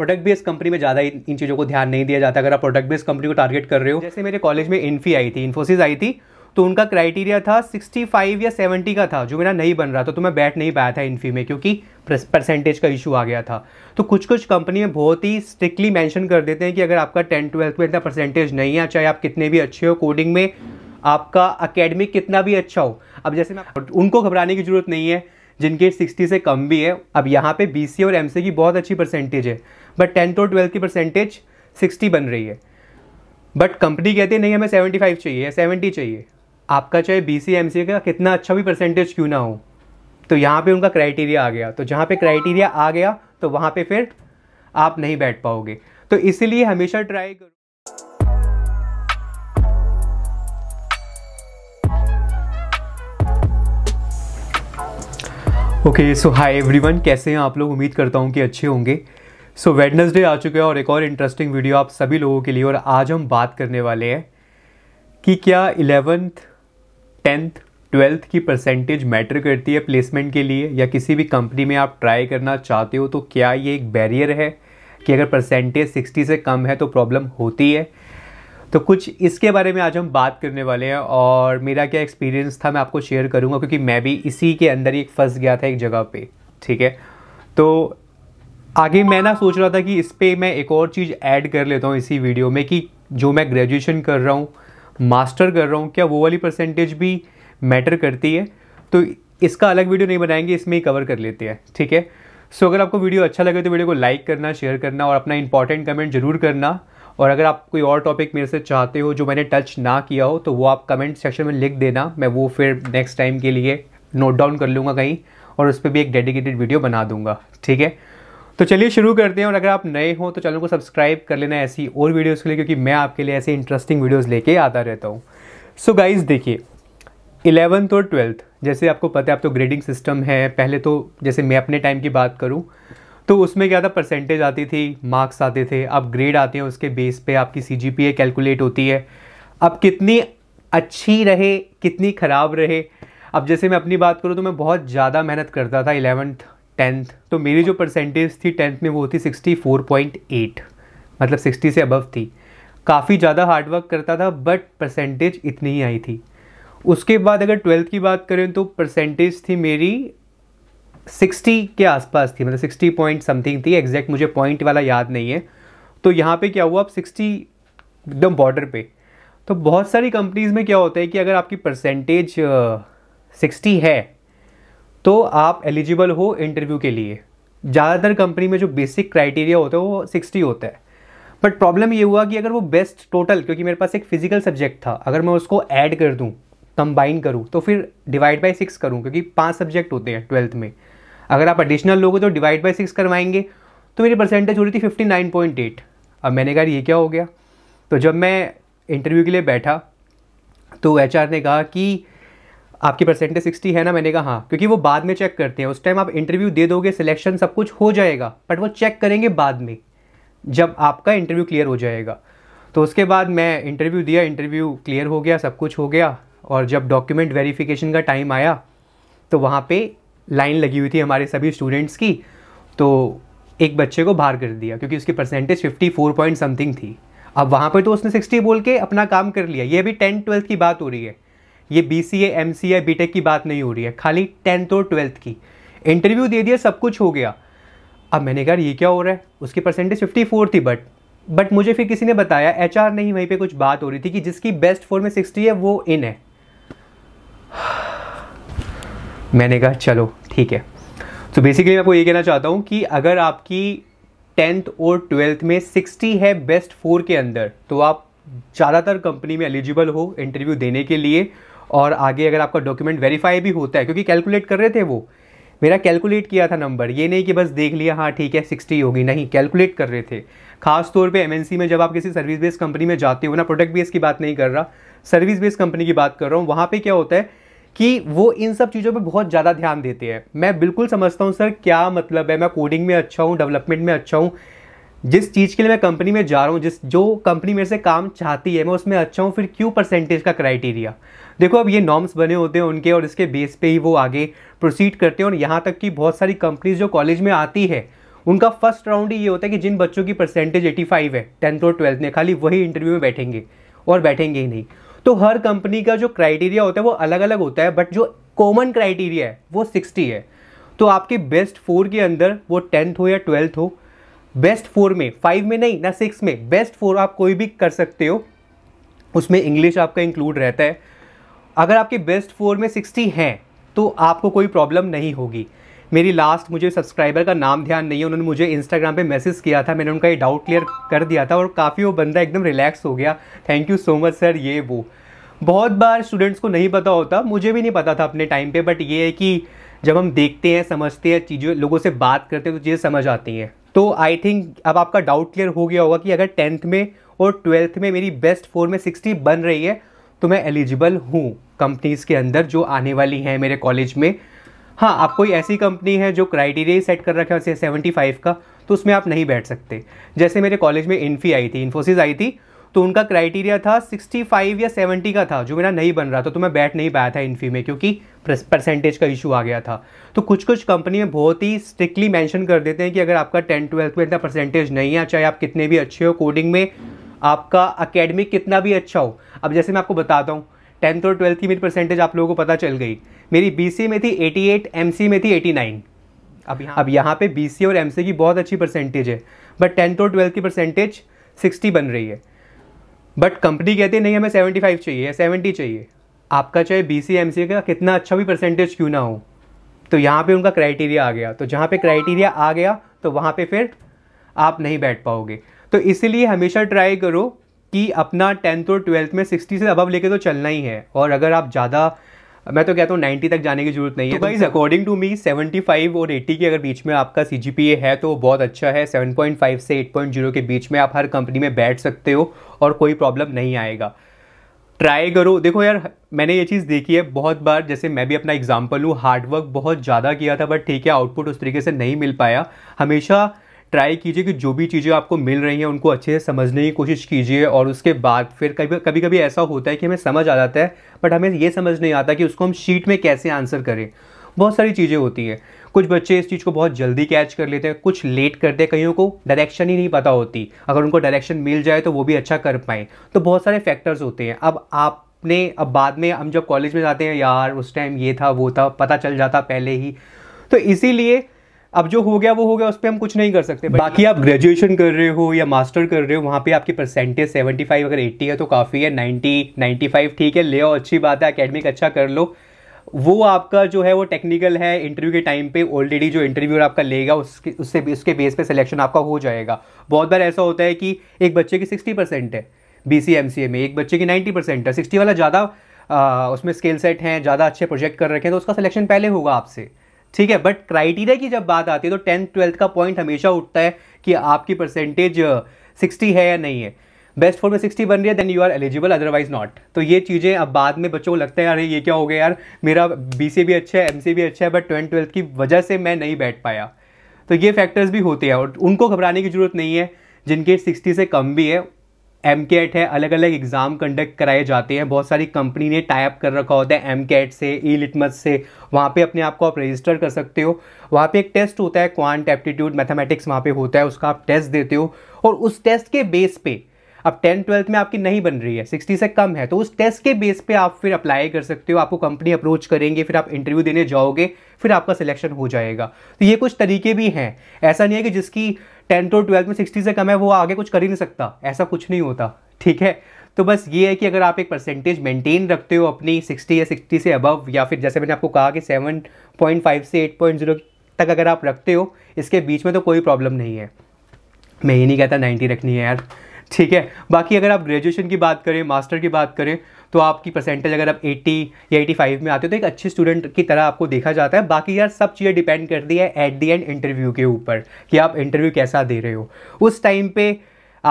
product based company में ज़्यादा इन चीज़ों को ध्यान नहीं दिया जाता अगर आप प्रोडक्ट बेस्ड कंपनी को टारगेट कर रहे हो जैसे मेरे कॉलेज में इन्फी आई थी इन्फोसिस आई थी तो उनका क्राइटेरिया था 65 या 70 का था जो मेरा नहीं बन रहा था तो मैं बैठ नहीं पाया था इन्फी में क्योंकि परसेंटेज का इशू आ गया था तो कुछ कुछ कंपनी में बहुत ही स्ट्रिक्टली मेंशन कर देते हैं कि अगर आपका टेन ट्वेल्थ में इतना परसेंटेज नहीं है चाहे आप कितने भी अच्छे हो कोडिंग में आपका अकेडमिक कितना भी अच्छा हो अब जैसे मैं उनको घबराने की जरूरत नहीं है जिनके सिक्सटी से कम भी है अब यहाँ पे बी और एम की बहुत अच्छी परसेंटेज है बट टेंथ और ट्वेल्थ की परसेंटेज सिक्सटी बन रही है बट कंपनी कहती है नहीं हमें सेवेंटी फाइव चाहिए या सेवेंटी चाहिए आपका चाहे बी सी एम सी का कितना अच्छा भी परसेंटेज क्यों ना हो तो यहाँ पे उनका क्राइटेरिया आ गया तो जहाँ पे क्राइटेरिया आ गया तो वहाँ पे फिर आप नहीं बैठ पाओगे तो इसीलिए हमेशा ट्राई करो ओके सो हाय एवरीवन कैसे हैं आप लोग उम्मीद करता हूँ कि अच्छे होंगे सो वेडनेसडे आ चुके हैं और एक और इंटरेस्टिंग वीडियो आप सभी लोगों के लिए और आज हम बात करने वाले हैं कि क्या इलेवेंथ टेंथ ट्वेल्थ की परसेंटेज मैटर करती है प्लेसमेंट के लिए या किसी भी कंपनी में आप ट्राई करना चाहते हो तो क्या ये एक बैरियर है कि अगर परसेंटेज सिक्सटी से कम है तो प्रॉब्लम होती है तो कुछ इसके बारे में आज हम बात करने वाले हैं और मेरा क्या एक्सपीरियंस था मैं आपको शेयर करूँगा क्योंकि मैं भी इसी के अंदर ही फंस गया था एक जगह पे ठीक है तो आगे मैं ना सोच रहा था कि इस पर मैं एक और चीज़ ऐड कर लेता हूँ इसी वीडियो में कि जो मैं ग्रेजुएशन कर रहा हूँ मास्टर कर रहा हूँ क्या वो वाली परसेंटेज भी मैटर करती है तो इसका अलग वीडियो नहीं बनाएंगे इसमें ही कवर कर लेते हैं ठीक है सो so, अगर आपको वीडियो अच्छा लगे तो वीडियो को लाइक करना शेयर करना और अपना इंपॉर्टेंट कमेंट जरूर करना और अगर आप कोई और टॉपिक मेरे से चाहते हो जो मैंने टच ना किया हो तो वो आप कमेंट सेक्शन में लिख देना मैं वो फिर नेक्स्ट टाइम के लिए नोट डाउन कर लूँगा कहीं और उस पर भी एक डेडिकेटेड वीडियो बना दूँगा ठीक है तो चलिए शुरू करते हैं और अगर आप नए हो तो चैनल को सब्सक्राइब कर लेना ऐसी और वीडियोज़ के लिए क्योंकि मैं आपके लिए ऐसे इंटरेस्टिंग वीडियोज़ लेके आता रहता हूँ सो गाइज़ देखिए इलेवंथ और ट्वेल्थ जैसे आपको पता है आप तो ग्रेडिंग सिस्टम है पहले तो जैसे मैं अपने टाइम की बात करूँ तो उसमें क्या था परसेंटेज आती थी मार्क्स आते थे अब ग्रेड आते हैं उसके बेस पे आपकी सी जी कैलकुलेट होती है अब कितनी अच्छी रहे कितनी ख़राब रहे अब जैसे मैं अपनी बात करूँ तो मैं बहुत ज़्यादा मेहनत करता था इलेवंथ टेंथ तो मेरी जो परसेंटेज थी टेंथ में वो थी सिक्सटी फोर पॉइंट एट मतलब सिक्सटी से अबव थी काफ़ी ज़्यादा हार्डवर्क करता था बट परसेंटेज इतनी ही आई थी उसके बाद अगर ट्वेल्थ की बात करें तो परसेंटेज थी मेरी 60 के आसपास थी मतलब 60 पॉइंट समथिंग थी एग्जैक्ट मुझे पॉइंट वाला याद नहीं है तो यहाँ पे क्या हुआ अब 60 एकदम बॉर्डर पे तो बहुत सारी कंपनीज़ में क्या होता है कि अगर आपकी परसेंटेज सिक्सटी है तो आप एलिजिबल हो इंटरव्यू के लिए ज़्यादातर कंपनी में जो बेसिक क्राइटेरिया होता है वो सिक्सटी होता है बट प्रॉब्लम ये हुआ कि अगर वो बेस्ट टोटल क्योंकि मेरे पास एक फ़िज़िकल सब्जेक्ट था अगर मैं उसको ऐड कर दूँ कंबाइन करूँ तो फिर डिवाइड बाई सिक्स करूँ क्योंकि पाँच सब्जेक्ट होते हैं ट्वेल्थ में अगर आप एडिशनल लोगे तो डिवाइड बाई सिक्स करवाएंगे तो मेरी परसेंटेज हो रही थी फिफ्टी नाइन पॉइंट एट अब मैंने कहा ये क्या हो गया तो जब मैं इंटरव्यू के लिए बैठा तो एच ने कहा कि आपकी परसेंटेज सिक्सटी है ना मैंने कहा हाँ क्योंकि वो बाद में चेक करते हैं उस टाइम आप इंटरव्यू दे दोगे सिलेक्शन सब कुछ हो जाएगा बट वो चेक करेंगे बाद में जब आपका इंटरव्यू क्लियर हो जाएगा तो उसके बाद मैं इंटरव्यू दिया इंटरव्यू क्लियर हो गया सब कुछ हो गया और जब डॉक्यूमेंट वेरिफिकेशन का टाइम आया तो वहाँ पे लाइन लगी हुई थी हमारे सभी स्टूडेंट्स की तो एक बच्चे को बाहर कर दिया क्योंकि उसकी percentage fifty four point something थी अब वहाँ पर तो उसने सिक्सटी बोल के अपना काम कर लिया ये भी टेंथ ट्वेल्थ की बात हो रही है ये B C M C A B tech की बात नहीं हो रही है खाली टेंथ और ट्वेल्थ की इंटरव्यू दे दिया सब कुछ हो गया अब मैंने कहा ये क्या हो रहा है उसकी परसेंटेज फिफ्टी फोर थी बट बट मुझे फिर किसी ने बताया एच आर नहीं वहीं पे कुछ बात हो रही थी कि जिसकी बेस्ट फोर में सिक्सटी है वो इन है मैंने कहा चलो ठीक है तो बेसिकली मैं आपको ये कहना चाहता हूँ कि अगर आपकी टेंथ और ट्वेल्थ में सिक्सटी है बेस्ट फोर के अंदर तो आप ज़्यादातर कंपनी में एलिजिबल हो इंटरव्यू देने के लिए और आगे अगर आपका डॉक्यूमेंट वेरीफाई भी होता है क्योंकि कैलकुलेट कर रहे थे वो मेरा कैलकुलेट किया था नंबर ये नहीं कि बस देख लिया हाँ ठीक है सिक्सटी होगी नहीं कैलकुलेट कर रहे थे खास तौर पे एमएनसी में जब आप किसी सर्विस बेस्ड कंपनी में जाते हो ना प्रोडक्ट बेस की बात नहीं कर रहा सर्विस बेस्ड कंपनी की बात कर रहा हूँ वहाँ पे क्या होता है कि वो इन सब चीज़ों पे बहुत ज़्यादा ध्यान देते हैं मैं बिल्कुल समझता हूँ सर क्या मतलब है मैं कोडिंग में अच्छा हूँ डेवलपमेंट में अच्छा हूँ जिस चीज़ के लिए मैं कंपनी में जा रहा हूँ जिस जो कंपनी मेरे से काम चाहती है मैं उसमें अच्छा हूँ फिर क्यों परसेंटेज का क्राइटेरिया देखो अब ये नॉर्म्स बने होते हैं उनके और इसके बेस पे ही वो आगे प्रोसीड करते हैं और यहाँ तक कि बहुत सारी कंपनीज जो कॉलेज में आती है उनका फर्स्ट राउंड ही ये होता है कि जिन बच्चों की परसेंटेज 85 है टेंथ और ट्वेल्थ में खाली वही इंटरव्यू में बैठेंगे और बैठेंगे ही नहीं तो हर कंपनी का जो क्राइटेरिया होता है वो अलग अलग होता है बट जो कॉमन क्राइटेरिया है वो सिक्सटी है तो आपके बेस्ट फोर के अंदर वो टेंथ हो या ट्वेल्थ हो बेस्ट फोर में फाइव में नहीं ना सिक्स में बेस्ट फोर आप कोई भी कर सकते हो उसमें इंग्लिश आपका इंक्लूड रहता है अगर आपके बेस्ट फोर में सिक्सटी हैं तो आपको कोई प्रॉब्लम नहीं होगी मेरी लास्ट मुझे सब्सक्राइबर का नाम ध्यान नहीं है उन्होंने मुझे इंस्टाग्राम पे मैसेज किया था मैंने उनका ये डाउट क्लियर कर दिया था और काफ़ी वो बंदा एकदम रिलैक्स हो गया thank you so much sir ये वो बहुत बार स्टूडेंट्स को नहीं पता होता मुझे भी नहीं पता था अपने टाइम पर बट ये है कि जब हम देखते हैं समझते हैं चीज़ों लोगों से बात करते हैं तो चीज़ें समझ आती हैं तो आई थिंक अब आपका डाउट क्लियर हो गया होगा कि अगर टेंथ में और ट्वेल्थ में मेरी बेस्ट फोर में सिक्सटी बन रही है तो मैं एलिजिबल हूँ कंपनीज़ के अंदर जो आने वाली हैं मेरे कॉलेज में हाँ आप कोई ऐसी कंपनी है जो क्राइटेरिया सेट कर रखा है वैसे सेवेंटी फाइव का तो उसमें आप नहीं बैठ सकते जैसे मेरे कॉलेज में इन्फी आई थी इन्फोसिस आई थी तो उनका क्राइटेरिया था सिक्सटी फाइव या सेवेंटी का था जो मेरा नहीं बन रहा था तो मैं बैठ नहीं पाया था इन्फी में क्योंकि परसेंटेज का इशू आ गया था तो कुछ कुछ कंपनी में बहुत ही स्ट्रिक्टली मैंशन कर देते हैं कि अगर आपका टेंथ ट्वेल्थ में इतना परसेंटेज नहीं है चाहे आप कितने भी अच्छे हो कोडिंग में आपका अकेडमिक कितना भी अच्छा हो अब जैसे मैं आपको बताता हूँ टेंथ और ट्वेल्थ की मेरी परसेंटेज आप लोगों को पता चल गई मेरी बीसी में थी 88 एमसी में थी 89 अब यहाँ अब यहाँ पे बीसी और एमसी की बहुत अच्छी परसेंटेज है बट टेंथ और ट्वेल्थ की परसेंटेज सिक्सटी बन रही है बट कंपनी कहती है नहीं हमें सेवेंटी फाइव चाहिए या सेवेंटी चाहिए आपका चाहे बी सी एम सी का कितना अच्छा भी परसेंटेज क्यों ना हो तो यहाँ पे उनका क्राइटेरिया आ गया तो जहाँ पे क्राइटेरिया आ गया तो वहाँ पे फिर आप नहीं बैठ पाओगे तो इसीलिए हमेशा ट्राई करो कि अपना टेंथ और ट्वेल्थ में सिक्सटी से अबव लेके तो चलना ही है और अगर आप ज़्यादा मैं तो कहता हूँ नाइन्टी तक जाने की जरूरत नहीं है तो according to me seventy five और एट्टी के अगर बीच में आपका सी जी पी ए है तो बहुत अच्छा है सेवन पॉइंट फाइव से एट पॉइंट जीरो के बीच में आप हर कंपनी में बैठ सकते हो और कोई प्रॉब्लम नहीं आएगा ट्राई करो देखो यार मैंने ये चीज़ देखी है बहुत बार जैसे मैं भी अपना एग्जाम्पल हूँ हार्डवर्क बहुत ज़्यादा किया था बट ठीक है आउटपुट उस तरीके से नहीं मिल पाया हमेशा ट्राई कीजिए कि जो भी चीज़ें आपको मिल रही हैं उनको अच्छे से समझने की कोशिश कीजिए और उसके बाद फिर कभी कभी कभी ऐसा होता है कि हमें समझ आ जाता है बट हमें ये समझ नहीं आता कि उसको हम शीट में कैसे आंसर करें बहुत सारी चीज़ें होती हैं कुछ बच्चे इस चीज़ को बहुत जल्दी कैच कर लेते हैं कुछ लेट करते हैं कईयों को डायरेक्शन ही नहीं पता होती अगर उनको डायरेक्शन मिल जाए तो वो भी अच्छा कर पाएँ तो बहुत सारे फैक्टर्स होते हैं अब आप अपने अब बाद में हम जब कॉलेज में जाते हैं यार उस टाइम ये था वो था पता चल जाता पहले ही तो इसीलिए अब जो हो गया वो हो गया उस पर हम कुछ नहीं कर सकते बाकी आप ग्रेजुएशन कर रहे हो या मास्टर कर रहे हो वहाँ पे आपकी परसेंटेज सेवेंटी फाइव अगर एट्टी है तो काफ़ी है नाइन्टी नाइन्टी फाइव ठीक है ले आओ अच्छी बात है अकेडमिक अच्छा कर लो वो आपका जो है वो टेक्निकल है इंटरव्यू के टाइम पे ऑलरेडी जो इंटरव्यूर आपका लेगा उसके उससे उसके बेस पे सिलेक्शन आपका हो जाएगा बहुत बार ऐसा होता है कि एक बच्चे की सिक्सटी परसेंट है B C M C A में एक बच्चे की नाइन्टी परसेंट है सिक्सटी वाला ज़्यादा उसमें स्किल सेट हैं ज़्यादा अच्छे प्रोजेक्ट कर रखे हैं तो उसका सिलेक्शन पहले होगा आपसे ठीक है बट क्राइटेरिया की जब बात आती है तो टेंथ ट्वेल्थ का पॉइंट हमेशा उठता है कि आपकी परसेंटेज सिक्सटी uh, है या नहीं है बेस्ट फोर में सिक्सटी बन रही है then you are eligible otherwise not तो ये चीज़ें अब बाद में बच्चों को लगता है अरे ये क्या हो गया यार मेरा बी सी भी अच्छा है एम सी भी अच्छा है बट टेंथ ट्वेल्थ की वजह से मैं नहीं बैठ पाया तो ये फैक्टर्स भी होते हैं और उनको घबराने की जरूरत नहीं है जिनके सिक्सटी से कम भी है एम कैट है अलग अलग एग्ज़ाम कंडक्ट कराए जाते हैं बहुत सारी कंपनी ने टाइप कर रखा होता है एम कैट से ई e लिटमस से वहाँ पे अपने आप को आप रजिस्टर कर सकते हो वहाँ पे एक टेस्ट होता है क्वांट एप्टीट्यूड मैथमेटिक्स वहाँ पे होता है उसका आप टेस्ट देते हो और उस टेस्ट के बेस पे अब टेंथ ट्वेल्थ में आपकी नहीं बन रही है सिक्सटी से कम है तो उस टेस्ट के बेस पे आप फिर अप्लाई कर सकते हो आपको कंपनी अप्रोच करेंगे फिर आप इंटरव्यू देने जाओगे फिर आपका सिलेक्शन हो जाएगा तो ये कुछ तरीके भी हैं ऐसा नहीं है कि जिसकी टेंथ और ट्वेल्थ में सिक्सटी से कम है वो आगे कुछ कर ही नहीं सकता ऐसा कुछ नहीं होता ठीक है तो बस ये है कि अगर आप एक परसेंटेज मेंटेन रखते हो अपनी 60 या 60 से अबव या फिर जैसे मैंने आपको कहा कि 7.5 से 8.0 तक अगर आप रखते हो इसके बीच में तो कोई प्रॉब्लम नहीं है मैं ये नहीं कहता 90 रखनी है यार ठीक है बाकी अगर आप ग्रेजुएशन की बात करें मास्टर की बात करें तो आपकी परसेंटेज अगर आप 80 या 85 में आते हो तो एक अच्छे स्टूडेंट की तरह आपको देखा जाता है बाकी यार सब चीज़ें डिपेंड करती है एट दी एंड इंटरव्यू के ऊपर कि आप इंटरव्यू कैसा दे रहे हो उस टाइम पर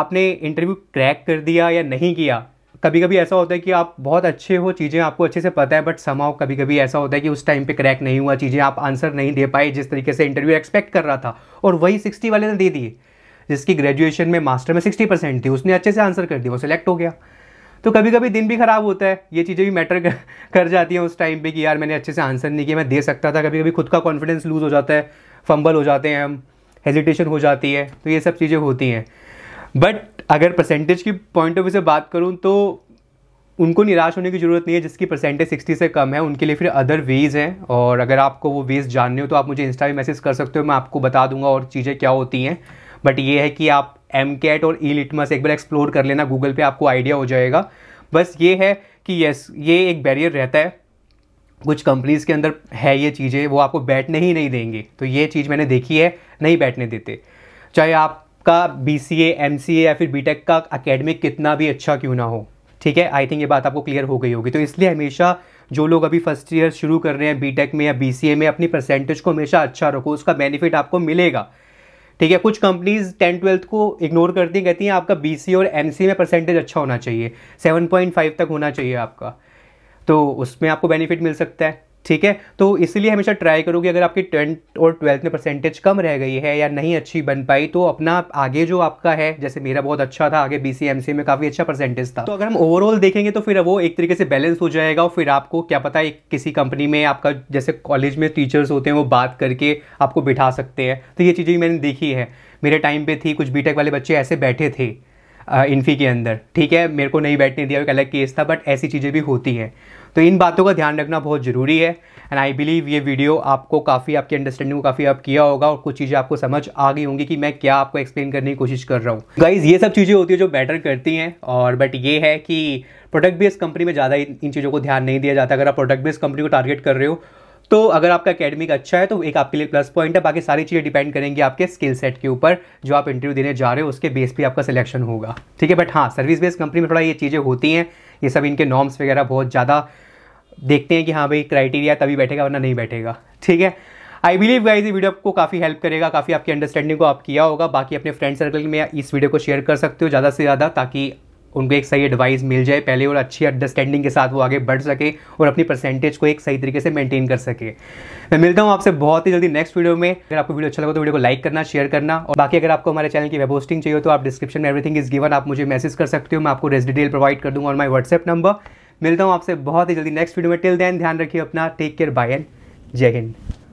आपने इंटरव्यू क्रैक कर दिया या नहीं किया कभी कभी ऐसा होता है कि आप बहुत अच्छे हो चीज़ें आपको अच्छे से पता है बट समाओ कभी कभी ऐसा होता है कि उस टाइम पे क्रैक नहीं हुआ चीज़ें आप आंसर नहीं दे पाए जिस तरीके से इंटरव्यू एक्सपेक्ट कर रहा था और वही सिक्सटी वाले ने दे दिए जिसकी ग्रेजुएशन में मास्टर में सिक्सटी परसेंट थी उसने अच्छे से आंसर कर दिया वो सिलेक्ट हो गया तो कभी कभी दिन भी ख़राब होता है ये चीज़ें भी मैटर कर जाती हैं उस टाइम पे कि यार मैंने अच्छे से आंसर नहीं किया मैं दे सकता था कभी कभी खुद का कॉन्फिडेंस लूज़ हो जाता है फंबल हो जाते हैं हम हेजिटेशन हो जाती है तो ये सब चीज़ें होती हैं बट अगर परसेंटेज की पॉइंट ऑफ व्यू से बात करूँ तो उनको निराश होने की ज़रूरत नहीं है जिसकी परसेंटेज सिक्सटी से कम है उनके लिए फिर अदर वेज़ हैं और अगर आपको वो वेज़ जानने हो तो आप मुझे इंस्टा भी मैसेज कर सकते हो मैं आपको बता दूंगा और चीज़ें क्या होती हैं बट ये है कि आप एम कैट और ई e लिटमस एक बार एक्सप्लोर कर लेना गूगल पे आपको आइडिया हो जाएगा बस ये है कि यस ये एक बैरियर रहता है कुछ कंपनीज़ के अंदर है ये चीज़ें वो आपको बैठने ही नहीं देंगे तो ये चीज़ मैंने देखी है नहीं बैठने देते चाहे आपका बी सी एम सी ए या फिर बी टेक का अकेडमिक कितना भी अच्छा क्यों ना हो ठीक है आई थिंक ये बात आपको क्लियर हो गई होगी तो इसलिए हमेशा जो लोग अभी फर्स्ट ईयर शुरू कर रहे हैं बीटेक में या बीसीए में अपनी परसेंटेज को हमेशा अच्छा रखो उसका बेनिफिट आपको मिलेगा ठीक है कुछ कंपनीज टेन ट्वेल्थ को इग्नोर करती कहती हैं आपका बी और एम में परसेंटेज अच्छा होना चाहिए सेवन पॉइंट फाइव तक होना चाहिए आपका तो उसमें आपको बेनिफिट मिल सकता है ठीक है तो इसलिए हमेशा ट्राई करो कि अगर आपकी टेंथ और ट्वेल्थ में परसेंटेज कम रह गई है या नहीं अच्छी बन पाई तो अपना आगे जो आपका है जैसे मेरा बहुत अच्छा था आगे बी सी में काफ़ी अच्छा परसेंटेज था तो अगर हम ओवरऑल देखेंगे तो फिर वो एक तरीके से बैलेंस हो जाएगा और फिर आपको क्या पता है किसी कंपनी में आपका जैसे कॉलेज में टीचर्स होते हैं वो बात करके आपको बिठा सकते हैं तो ये चीज़ें मैंने देखी है मेरे टाइम पर थी कुछ बीटेक वाले बच्चे ऐसे बैठे थे इन्फी के अंदर ठीक है मेरे को नहीं बैठने दिया एक अलग केस था बट ऐसी चीज़ें भी होती हैं तो इन बातों का ध्यान रखना बहुत ज़रूरी है एंड आई बिलीव ये वीडियो आपको काफ़ी आपकी अंडरस्टैंडिंग को काफ़ी आप किया होगा और कुछ चीज़ें आपको समझ आ गई होंगी कि मैं क्या आपको एक्सप्लेन करने की कोशिश कर रहा हूँ गाइज ये सब चीज़ें होती है जो बेटर करती हैं और बट ये है कि प्रोडक्ट बेस्ड कंपनी में ज़्यादा इन चीज़ों को ध्यान नहीं दिया जाता अगर आप प्रोडक्ट बेस्ड कंपनी को टारगेट कर रहे हो तो अगर आपका अकेडमिक अच्छा है तो एक आपके लिए प्लस पॉइंट है बाकी सारी चीज़ें डिपेंड करेंगी आपके स्किल सेट के ऊपर जो आप इंटरव्यू देने जा रहे हो उसके बेस पे आपका सिलेक्शन होगा ठीक है बट हाँ सर्विस बेस्ड कंपनी में थोड़ा ये चीज़ें होती हैं ये सब इनके नॉर्म्स वगैरह बहुत ज़्यादा देखते हैं कि हाँ भाई क्राइटेरिया तभी बैठेगा वरना नहीं बैठेगा ठीक है आई बिलीव गाइज ये वीडियो आपको काफ़ी हेल्प करेगा काफ़ी आपकी अंडरस्टैंडिंग को आप किया होगा बाकी अपने फ्रेंड सर्कल में इस वीडियो को शेयर कर सकते हो ज़्यादा से ज़्यादा ताकि उनको एक सही एडवाइस मिल जाए पहले और अच्छी अंडरस्टैंडिंग के साथ वो आगे बढ़ सके और अपनी परसेंटेज को एक सही तरीके से मेंटेन कर सके मैं मिलता हूँ आपसे बहुत ही जल्दी नेक्स्ट वीडियो में अगर आपको वीडियो अच्छा लगा तो वीडियो को लाइक करना शेयर करना और बाकी अगर आपको हमारे चैनल की वेब होस्टिंग चाहिए तो आप डिस्क्रिप्शन में एवरीथिंग इज गिवन आप मुझे मैसेज कर सकते हो मैं आपको रेस डिटेल प्रोवाइड कर दूँगा और माई व्हाट्सएप नंबर मिलता हूँ आपसे बहुत ही जल्दी नेक्स्ट वीडियो में टिल देन ध्यान रखिए अपना टेक केयर बाय एंड जय हिंद